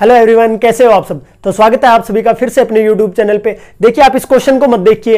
hello everyone कैसे हो आप सब तो स्वागत है आप सभी का फिर से अपने यूट्यूब चैनल पे देखिए आप इस क्वेश्चन को मत देखिए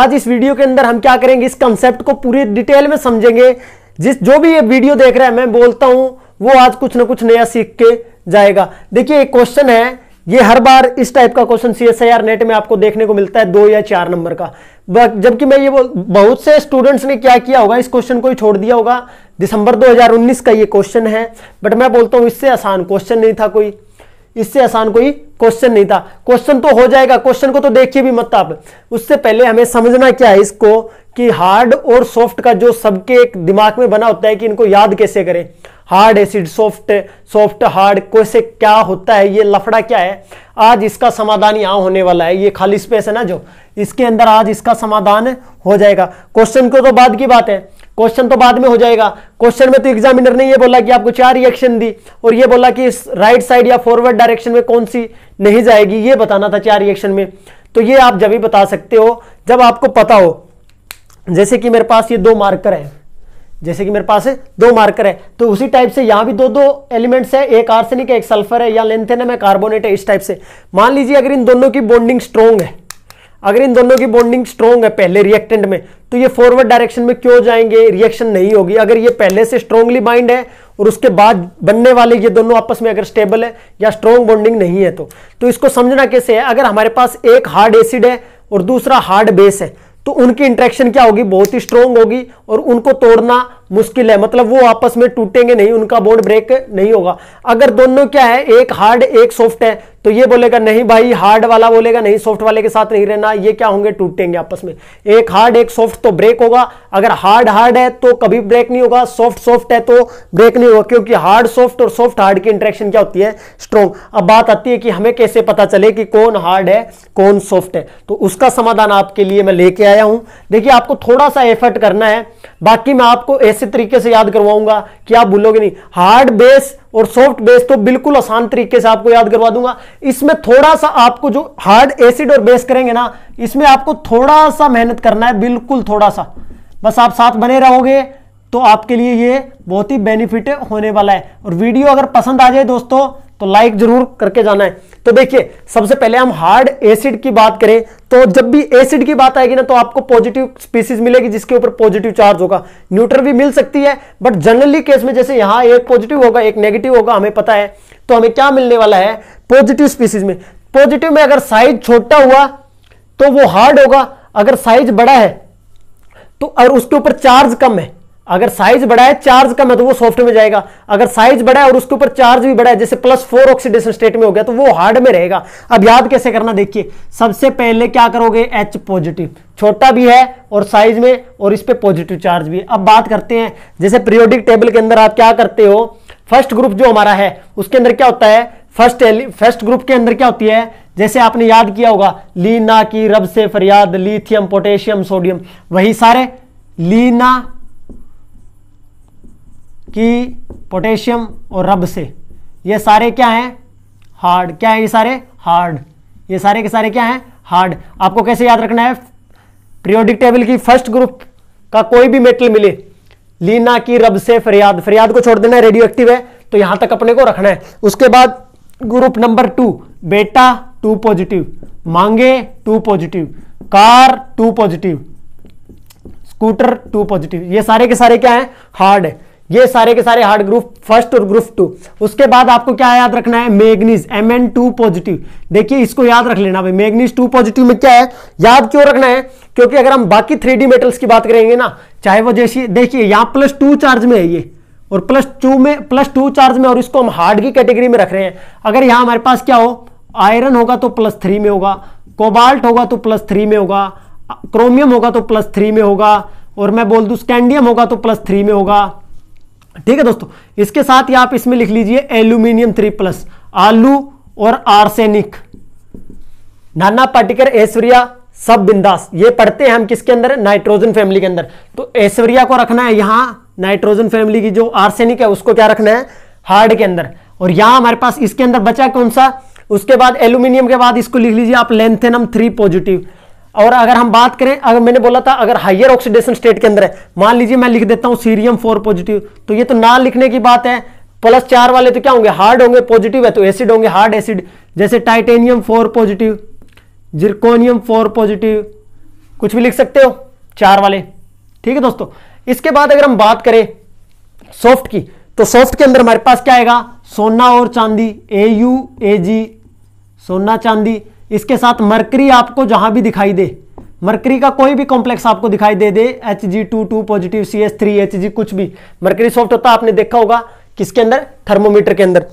आज इस वीडियो के अंदर हम क्या करेंगे इस कंसेप्ट को पूरी डिटेल में समझेंगे जिस जो भी ये वीडियो देख रहा है मैं बोलता हूँ वो आज कुछ ना कुछ नया सीख के जाएगा देखिए एक क्वेश्चन है ये हर बार इस टाइप का question C S R NET में आपको देखने को मिलता है दो या चार नंबर का जबकि मैं ये बोल बहुत से स्टूडेंट्स ने क्या किया होगा इस क्वेश्चन को ही छोड़ दिया होगा दिसंबर 2019 का ये क्वेश्चन है बट मैं बोलता हूँ इससे आसान क्वेश्चन नहीं था कोई इससे आसान कोई क्वेश्चन नहीं था क्वेश्चन तो हो जाएगा क्वेश्चन को तो देखिए भी मत आप उससे पहले हमें समझना क्या है इसको कि हार्ड और सॉफ्ट का जो सबके एक दिमाग में बना होता है कि इनको याद कैसे करें hard acid soft soft hard कैसे क्या होता है ये लफड़ा क्या है आज इसका समाधान यहां होने वाला है ये खाली स्पेस है ना जो इसके अंदर आज इसका समाधान हो जाएगा क्वेश्चन को तो बाद की बात है क्वेश्चन तो बाद में हो जाएगा क्वेश्चन में तो एग्जामिनर ने ये बोला कि आपको चार रिएक्शन दी और ये बोला कि इस राइट साइड या फॉरवर्ड डायरेक्शन में कौन सी नहीं जाएगी ये बताना था चार रिएक्शन में तो ये आप जब ही बता सकते हो जब आपको पता हो जैसे कि मेरे पास ये दो मार्कर है जैसे कि मेरे पास दो मार्कर है तो उसी टाइप से यहां भी दो दो एलिमेंट्स है एक आर्सेनिक एक सल्फर है या लेंथेनम है कार्बोनेट है इस टाइप से मान लीजिए अगर इन दोनों की बॉन्डिंग स्ट्रॉन्ग है अगर इन दोनों की बॉन्डिंग स्ट्रॉन्ग है पहले रिएक्टेंट में तो ये फॉरवर्ड डायरेक्शन में क्यों जाएंगे रिएक्शन नहीं होगी अगर ये पहले से स्ट्रॉन्गली बाइंड है और उसके बाद बनने वाले ये दोनों आपस में अगर स्टेबल है या स्ट्रॉन्ग बॉन्डिंग नहीं है तो तो इसको समझना कैसे है अगर हमारे पास एक हार्ड एसिड है और दूसरा हार्ड बेस है तो उनकी इंट्रैक्शन क्या होगी बहुत ही स्ट्रॉन्ग होगी और उनको तोड़ना मुश्किल है मतलब वो आपस में टूटेंगे नहीं उनका बोर्ड ब्रेक नहीं होगा अगर दोनों क्या है एक हार्ड एक सॉफ्ट है तो ये बोलेगा नहीं भाई हार्ड वाला बोलेगा नहीं सॉफ्ट वाले के साथ नहीं रहना ये क्या होंगे टूटेंगे आपस में एक हार्ड एक सॉफ्ट तो ब्रेक होगा अगर हार्ड हार्ड है तो कभी ब्रेक नहीं होगा सॉफ्ट सॉफ्ट है तो ब्रेक नहीं होगा क्योंकि हार्ड सॉफ्ट और सॉफ्ट हार्ड की इंट्रेक्शन क्या होती है स्ट्रॉन्ग अब बात आती है कि हमें कैसे पता चले कि कौन हार्ड है कौन सॉफ्ट है तो उसका समाधान आपके लिए मैं लेके आया हूं देखिए आपको थोड़ा सा एफर्ट करना है बाकी मैं आपको ऐसे तरीके से याद करवाऊंगा कि आप भूलोगे नहीं हार्ड बेस और सॉफ्ट बेस तो बिल्कुल आसान तरीके से आपको याद करवा दूंगा इसमें थोड़ा सा आपको जो हार्ड एसिड और बेस करेंगे ना इसमें आपको थोड़ा सा मेहनत करना है बिल्कुल थोड़ा सा बस आप साथ बने रहोगे तो आपके लिए ये बहुत ही बेनिफिट होने वाला है और वीडियो अगर पसंद आ जाए दोस्तों तो लाइक जरूर करके जाना है तो देखिए सबसे पहले हम हार्ड एसिड की बात करें तो जब भी एसिड की बात आएगी ना तो आपको पॉजिटिव स्पीसीज मिलेगी जिसके ऊपर पॉजिटिव चार्ज होगा न्यूट्रल भी मिल सकती है बट जनरली केस में जैसे यहां एक पॉजिटिव होगा एक नेगेटिव होगा हमें पता है तो हमें क्या मिलने वाला है पॉजिटिव स्पीसीज में पॉजिटिव में अगर साइज छोटा हुआ तो वो हार्ड होगा अगर साइज बड़ा है तो और उसके ऊपर चार्ज कम है अगर साइज बड़ा है चार्ज कम है तो वो सॉफ्ट में जाएगा अगर साइज बड़ा है और उसके ऊपर चार्ज भी बड़ा है जैसे प्लस फोर ऑक्सीडेशन स्टेट में हो गया तो वो हार्ड में रहेगा अब याद कैसे करना देखिए सबसे पहले क्या करोगे एच पॉजिटिव छोटा भी है और साइज में और इस पर पॉजिटिव चार्ज भी है अब बात करते हैं जैसे प्रियोडिक टेबल के अंदर आप क्या करते हो फर्स्ट ग्रुप जो हमारा है उसके अंदर क्या होता है फर्स्ट फर्स्ट ग्रुप के अंदर क्या होती है जैसे आपने याद किया होगा लीना की रब से फरियाद लिथियम पोटेशियम सोडियम वही सारे लीना कि पोटेशियम और रब से ये सारे क्या हैं हार्ड क्या है ये सारे हार्ड ये सारे के सारे क्या हैं हार्ड आपको कैसे याद रखना है प्रियोडिक टेबल की फर्स्ट ग्रुप का कोई भी मेटल मिले लीना की रब से फरियाद फरियाद को छोड़ देना है रेडियो एक्टिव है तो यहां तक अपने को रखना है उसके बाद ग्रुप नंबर टू बेटा टू पॉजिटिव मांगे two positive car two positive scooter two positive ये सारे के सारे क्या हैं हार्ड है ये सारे के सारे हार्ड ग्रुप फर्स्ट और ग्रुप टू उसके बाद आपको क्या याद रखना है manganese M N two positive देखिए इसको याद रख लेना भाई मैग्नीज टू पॉजिटिव में क्या है याद क्यों रखना है क्योंकि अगर हम बाकी थ्री डी मेटल्स की बात करेंगे ना चाहे वो जैसी देखिए यहाँ प्लस टू चार्ज में है ये और प्लस टू में प्लस टू चार्ज में और इसको हम हार्ड की कैटेगरी में रख रहे हैं अगर यहाँ हमारे पास क्या हो आयरन होगा तो प्लस थ्री में होगा कोबाल्ट होगा तो प्लस थ्री में होगा क्रोमियम होगा तो प्लस थ्री में होगा और मैं बोल दू स्कैंडियम होगा तो प्लस थ्री में होगा ठीक है दोस्तों इसके साथ ही आप इसमें लिख लीजिए एल्यूमिनियम थ्री प्लस आलू और आर्सेनिक नाना पाटिकर ऐश्वर्या सब बिंदास ये पढ़ते हैं हम किसके अंदर नाइट्रोजन फैमिली के अंदर तो ऐश्वर्या को रखना है यहां नाइट्रोजन फैमिली की जो आर्सेनिक है उसको क्या रखना है हार्ड के अंदर और यहां हमारे पास इसके अंदर बचा कौन सा उसके बाद एल्यूमिनियम के बाद इसको लिख लीजिए आप लेंथेनम थ्री पॉजिटिव और अगर हम बात करें अगर मैंने बोला था अगर हाइयर ऑक्सीडेशन स्टेट के अंदर है मान लीजिए मैं लिख देता हूं सीरियम फोर पॉजिटिव तो ये तो ना लिखने की बात है प्लस चार वाले तो क्या होंगे हार्ड होंगे पॉजिटिव है तो एसिड होंगे हार्ड एसिड जैसे titanium four positive zirconium four positive कुछ भी लिख सकते हो चार वाले ठीक है दोस्तों इसके बाद अगर हम बात करें सॉफ्ट की तो सॉफ्ट के अंदर हमारे पास क्या आएगा सोना और चांदी ए यू ए जी सोना चांदी इसके साथ मरकरी आपको जहां भी दिखाई दे मरकरी का कोई भी कॉम्प्लेक्स आपको दिखाई दे दे H G two two positive C S three H G कुछ भी मरकरी सॉफ्ट होता है आपने देखा होगा किसके अंदर थर्मोमीटर के अंदर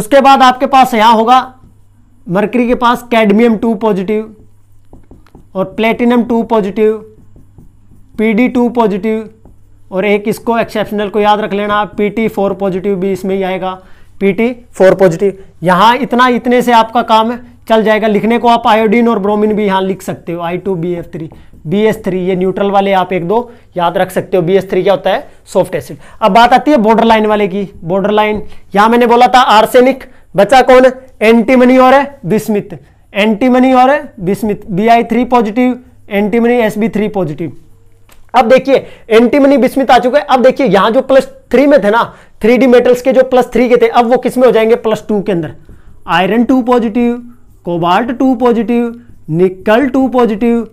उसके बाद आपके पास यहां होगा मरकरी के पास कैडमियम टू पॉजिटिव और platinum two positive P D two positive और एक इसको एक्सेप्शनल को याद रख लेना पी टी फोर पॉजिटिव भी इसमें ही आएगा पी टी फोर पॉजिटिव यहाँ इतना इतने से आपका काम है चल जाएगा लिखने को आप आयोडीन और ब्रोमिन भी यहाँ लिख सकते हो I two B F three B S three ये न्यूट्रल वाले आप एक दो याद रख सकते हो बी एस थ्री क्या होता है सॉफ्ट एसिड अब बात आती है बॉर्डर लाइन वाले की बॉर्डर लाइन यहाँ मैंने बोला था आर्सेनिक बचा कौन एंटीमनी और है बिस्मित एंटीमनी और है bismuth B I three positive antimony S B three positive अब देखिए एंटीमनी बिस्मित आ चुके हैं अब देखिए यहां जो प्लस थ्री में थे ना थ्री डी मेटल्स के जो प्लस थ्री के थे अब वो किसमें हो जाएंगे प्लस टू के अंदर iron two positive cobalt two positive nickel two positive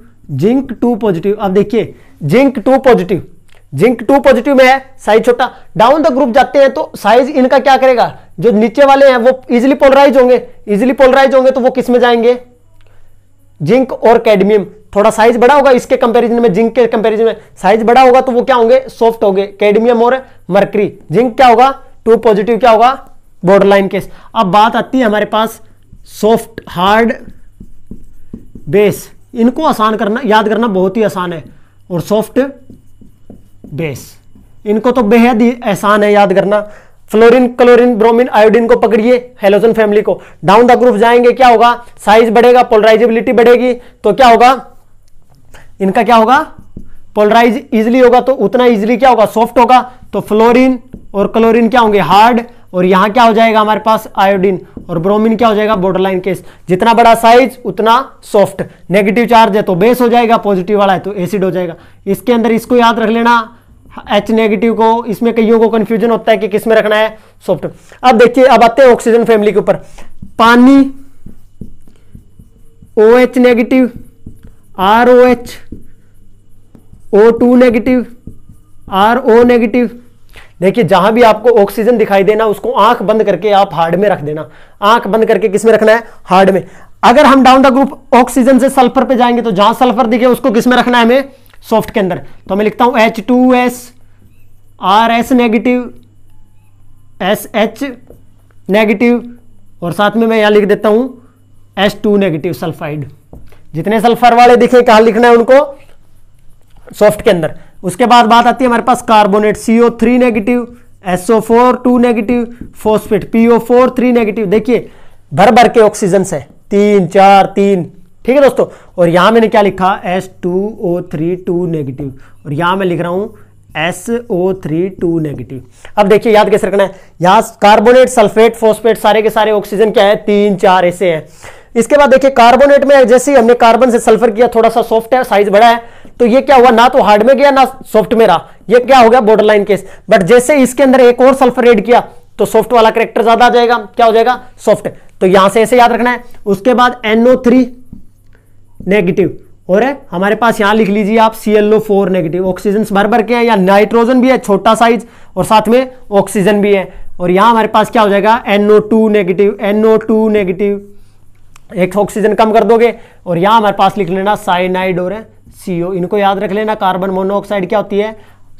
zinc two positive अब देखिए zinc two positive zinc two positive में है साइज छोटा डाउन द ग्रुप जाते हैं तो साइज इनका क्या करेगा जो नीचे वाले हैं वो इजिली पोलराइज होंगे इजिली पोलराइज होंगे तो वो किस में जाएंगे जिंक और कैडमियम थोड़ा साइज बड़ा होगा इसके कंपैरिजन में जिंक के कंपैरिजन में साइज बड़ा होगा तो वो क्या होंगे सॉफ्ट होंगे कैडमियम और मर्करी जिंक क्या होगा टू पॉजिटिव क्या होगा बॉर्डर लाइन केस अब बात आती है हमारे पास सॉफ्ट हार्ड बेस इनको आसान करना याद करना बहुत ही आसान है और सॉफ्ट बेस इनको तो बेहद ही आसान है याद करना फ्लोरिन क्लोरिन ब्रोमिन आयोडीन को पकड़िए हेलोजन फैमिली को डाउन द ग्रुप जाएंगे क्या होगा साइज बढ़ेगा पोलराइजेबिलिटी बढ़ेगी तो क्या होगा इनका क्या होगा पोलराइज इजिली होगा तो उतना इजिली क्या होगा सॉफ्ट होगा तो फ्लोरिन और क्लोरिन क्या होंगे हार्ड और यहाँ क्या हो जाएगा हमारे पास आयोडीन और ब्रोमीन क्या हो जाएगा बोर्डरलाइन केस जितना बड़ा साइज उतना सॉफ्ट नेगेटिव चार्ज है तो बेस हो जाएगा पॉजिटिव वाला है तो एसिड हो जाएगा इसके अंदर इसको याद रख लेना एच नेगेटिव को इसमें कईयों को कंफ्यूजन होता है कि किस में रखना है सॉफ्ट अब देखिए अब आते हैं ऑक्सीजन फैमिली के ऊपर पानी O H negative R O H O two negative R O negative देखिए जहां भी आपको ऑक्सीजन दिखाई देना उसको आंख बंद करके आप हार्ड में रख देना आंख बंद करके किस में रखना है हार्ड में अगर हम डाउन द ग्रुप ऑक्सीजन से सल्फर पे जाएंगे तो जहां सल्फर दिखे उसको किसमें रखना है हमें सॉफ्ट के अंदर तो मैं लिखता हूं H two S R S negative S H negative और साथ में मैं यहां लिख देता हूं एस टू नेगेटिव सल्फाइड जितने सल्फर वाले दिखे कहा लिखना है उनको सॉफ्ट के अंदर उसके बाद बात आती है हमारे पास carbonate C O three negative S O four two negative phosphate P O four three negative देखिए भर भर के ऑक्सीजन से तीन चार तीन ठीक है दोस्तों और यहां मैंने क्या लिखा S two O three two negative और यहां मैं लिख रहा हूं S O three two negative अब देखिए याद कैसे रखना है यहां कार्बोनेट सल्फेट फोस्फेट सारे के सारे ऑक्सीजन क्या है तीन चार ऐसे हैं इसके बाद देखिए कार्बोनेट में जैसे ही हमने कार्बन से सल्फर किया थोड़ा सा सॉफ्ट है साइज बड़ा है तो ये क्या हुआ ना तो हार्ड में गया ना सॉफ्ट में रहा ये क्या हो गया बॉर्डर लाइन केस बट जैसे इसके अंदर एक और सल्फर एड किया तो सॉफ्ट वाला करेक्टर ज्यादा आ जाएगा क्या हो जाएगा सॉफ्ट तो यहां से ऐसे याद रखना है उसके बाद एनओ थ्री नेगेटिव और है हमारे पास यहां लिख लीजिए आप C L O four negative oxygen भर भर के हैं या नाइट्रोजन भी है छोटा साइज और साथ में ऑक्सीजन भी है और यहां हमारे पास क्या हो जाएगा N O two negative N O two negative एक ऑक्सीजन तो कम कर दोगे और यहां हमारे पास लिख लेना साइनाइड और सीओ इनको याद रख लेना कार्बन मोनोऑक्साइड क्या होती है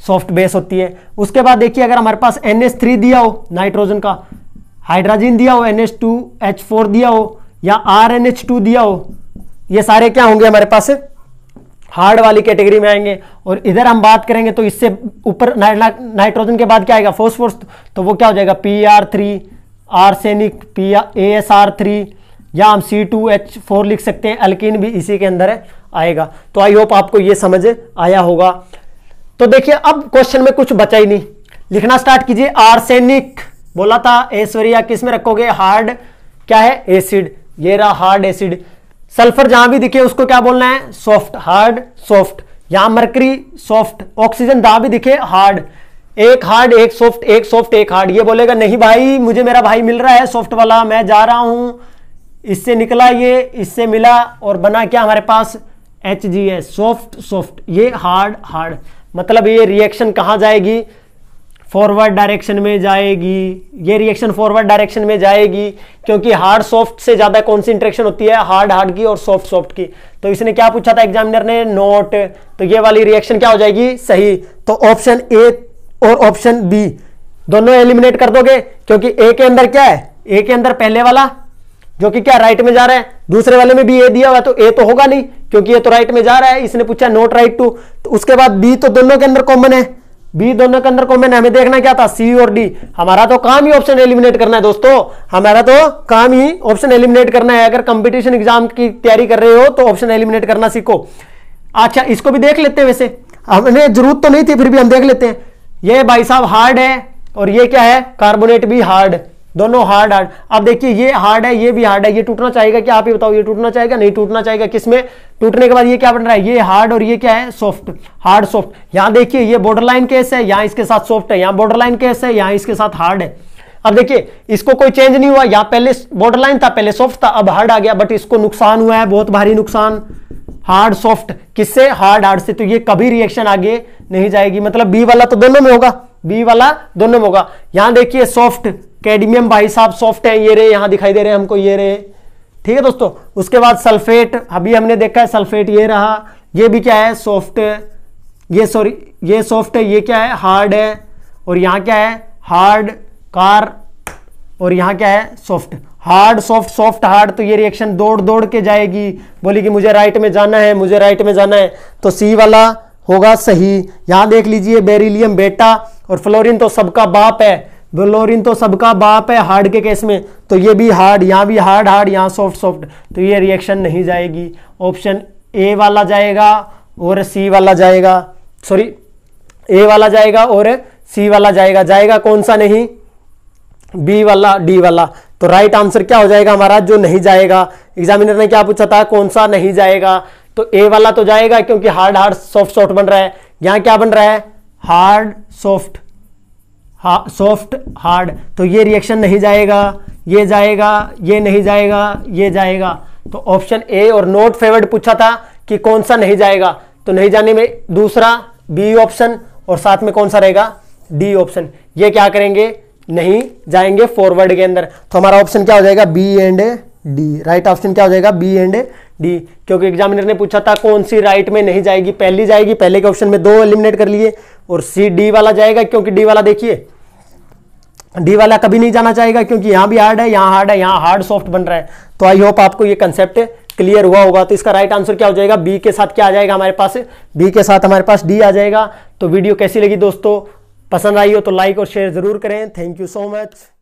सॉफ्ट बेस होती है उसके बाद देखिए अगर हमारे पास एन दिया हो नाइट्रोजन का हाइड्रोजन दिया हो एन दिया हो या आर दिया हो ये सारे क्या होंगे हमारे पास हार्ड वाली कैटेगरी में आएंगे और इधर हम बात करेंगे तो इससे ऊपर नाइट्रोजन ना, नाइट्रोजन के बाद क्या आएगा फोर्स तो वो क्या हो जाएगा P R three arsenic P S R three या हम सी टू एच फोर लिख सकते हैं अल्किन भी इसी के अंदर है आएगा तो आई होप आपको ये समझ आया होगा तो देखिए अब क्वेश्चन में कुछ बचा ही नहीं लिखना स्टार्ट कीजिए आर्सेनिक बोला था ऐश्वर्या किस में रखोगे हार्ड क्या है एसिड ये रहा हार्ड एसिड सल्फर जहां भी दिखे उसको क्या बोलना है सॉफ्ट हार्ड सॉफ्ट यहां मरकरी सॉफ्ट ऑक्सीजन जहां भी दिखे हार्ड एक हार्ड एक सॉफ्ट एक सॉफ्ट एक हार्ड ये बोलेगा नहीं भाई मुझे मेरा भाई मिल रहा है सॉफ्ट वाला मैं जा रहा हूं इससे निकला ये इससे मिला और बना क्या हमारे पास एच जी है सॉफ्ट सॉफ्ट ये हार्ड हार्ड मतलब ये रिएक्शन कहाँ जाएगी फॉरवर्ड डायरेक्शन में जाएगी ये रिएक्शन फॉरवर्ड डायरेक्शन में जाएगी क्योंकि हार्ड सॉफ्ट से ज़्यादा कौन सी इंट्रेक्शन होती है हार्ड हार्ड की और सॉफ्ट सॉफ्ट की तो इसने क्या पूछा था एग्जामिनर ने नोट तो ये वाली रिएक्शन क्या हो जाएगी सही तो ऑप्शन ए और ऑप्शन बी दोनों एलिमिनेट कर दोगे क्योंकि ए के अंदर क्या है ए के अंदर पहले वाला जो कि क्या राइट में जा रहा है दूसरे वाले में भी ए दिया हुआ तो ए तो होगा नहीं क्योंकि ये तो राइट में जा रहा है इसने पूछा नोट राइट टू तो उसके बाद बी तो दोनों के अंदर कॉमन है बी दोनों के अंदर कॉमन है हमें देखना क्या था सी और डी हमारा तो काम ही ऑप्शन एलिमिनेट करना है दोस्तों हमारा तो काम ही ऑप्शन एलिमिनेट करना है अगर कंपिटिशन एग्जाम की तैयारी कर रहे हो तो ऑप्शन एलिमिनेट करना सीखो अच्छा इसको भी देख लेते हैं वैसे हमने जरूरत तो नहीं थी फिर भी हम देख लेते हैं ये भाई साहब हार्ड है और ये क्या है कार्बोनेट भी हार्ड दोनों हार्ड हार्ड अब देखिए ये हार्ड है ये भी हार्ड है ये टूटना चाहेगा क्या आप ही बताओ ये टूटना चाहेगा नहीं टूटना चाहेगा किसमें टूटने के बाद ये क्या बन रहा है ये हार्ड और ये क्या है सॉफ्ट हार्ड सॉफ्ट यहां देखिए ये बॉर्डर लाइन केस है यहां इसके साथ सॉफ्ट है यहां बॉर्डर लाइन केस है यहां इसके साथ हार्ड है अब देखिए इसको कोई चेंज नहीं हुआ यहां पहले बॉर्डर लाइन था पहले सॉफ्ट था अब हार्ड आ गया बट इसको नुकसान हुआ है बहुत भारी नुकसान हार्ड सॉफ्ट किससे हार्ड हार्ड से तो ये कभी रिएक्शन आगे नहीं जाएगी मतलब बी वाला तो दोनों में होगा बी वाला दोनों में होगा यहां देखिए सॉफ्ट कैडमियम भाई साहब सॉफ्ट है ये रहे यहाँ दिखाई दे रहे हैं हमको ये रहे ठीक है दोस्तों उसके बाद सल्फेट अभी हमने देखा है सल्फेट ये रहा ये भी क्या है सॉफ्ट ये सॉरी ये सॉफ्ट है ये क्या है हार्ड है और यहाँ क्या है हार्ड कार और यहाँ क्या है soft hard soft soft hard तो ये रिएक्शन दौड़ दौड़ के जाएगी बोली कि मुझे राइट में जाना है मुझे राइट में जाना है तो सी वाला होगा सही यहाँ देख लीजिए बेरिलियम बेटा और फ्लोरिन तो सबका बाप है ब्लोरिन तो सबका बाप है हार्ड के केस में तो ये भी हार्ड यहाँ भी हार्ड हार्ड यहाँ सॉफ्ट सॉफ्ट तो ये रिएक्शन नहीं जाएगी ऑप्शन ए वाला जाएगा और सी वाला जाएगा सॉरी ए वाला जाएगा और सी वाला जाएगा जाएगा कौन सा नहीं बी वाला डी वाला तो राइट आंसर क्या हो जाएगा हमारा जो नहीं जाएगा एग्जामिनर ने क्या पूछा था कौन सा नहीं जाएगा तो ए वाला तो जाएगा क्योंकि हार्ड हार्ड सॉफ्ट सॉफ्ट बन रहा है यहाँ क्या बन रहा है हार्ड सॉफ्ट सॉफ्ट हार्ड तो ये रिएक्शन नहीं जाएगा ये जाएगा ये नहीं जाएगा ये जाएगा तो ऑप्शन ए और नोट फेवर्ड पूछा था कि कौन सा नहीं जाएगा तो नहीं जाने में दूसरा बी ऑप्शन और साथ में कौन सा रहेगा डी ऑप्शन ये क्या करेंगे नहीं जाएंगे फॉरवर्ड के अंदर तो हमारा ऑप्शन क्या हो जाएगा B and D right option क्या हो जाएगा बी एंड डी क्योंकि एग्जामिनर ने पूछा था कौन सी राइट में नहीं जाएगी पहली जाएगी पहले के ऑप्शन में दो एलिमिनेट कर लिए और सी डी वाला जाएगा क्योंकि डी वाला देखिए डी वाला कभी नहीं जाना चाहेगा क्योंकि यहां भी हार्ड है यहाँ हार्ड है यहाँ हार्ड सॉफ्ट बन रहा है तो आई होप आपको ये कंसेप्ट क्लियर हुआ होगा तो इसका राइट आंसर क्या हो जाएगा बी के साथ क्या आ जाएगा हमारे पास बी के साथ हमारे पास डी आ जाएगा तो वीडियो कैसी लगी दोस्तों पसंद आई हो तो लाइक और शेयर जरूर करें थैंक यू सो मच